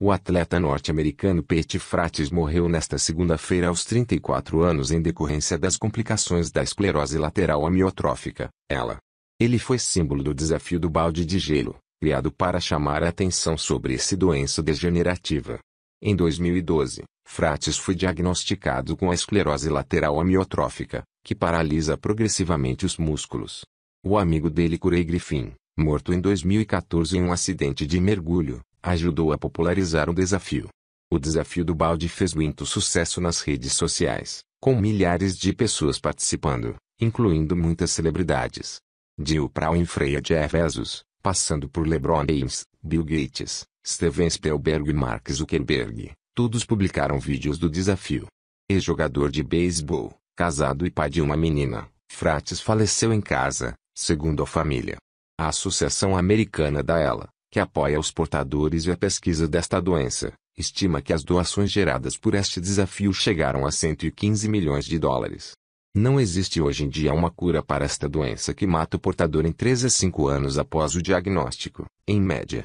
O atleta norte-americano Pete Frates morreu nesta segunda-feira aos 34 anos em decorrência das complicações da esclerose lateral amiotrófica, ela. Ele foi símbolo do desafio do balde de gelo, criado para chamar a atenção sobre essa doença degenerativa. Em 2012, Frates foi diagnosticado com a esclerose lateral amiotrófica, que paralisa progressivamente os músculos. O amigo dele Curey Griffin, morto em 2014 em um acidente de mergulho, ajudou a popularizar o desafio. O desafio do balde fez muito sucesso nas redes sociais, com milhares de pessoas participando, incluindo muitas celebridades. De Oprah Winfrey a Jeff Bezos, passando por LeBron James, Bill Gates, Steven Spielberg e Mark Zuckerberg, todos publicaram vídeos do desafio. Ex-jogador de beisebol, casado e pai de uma menina, Frates faleceu em casa, segundo a família. A Associação Americana da ELA, que apoia os portadores e a pesquisa desta doença, estima que as doações geradas por este desafio chegaram a 115 milhões de dólares. Não existe hoje em dia uma cura para esta doença que mata o portador em 3 a 5 anos após o diagnóstico, em média,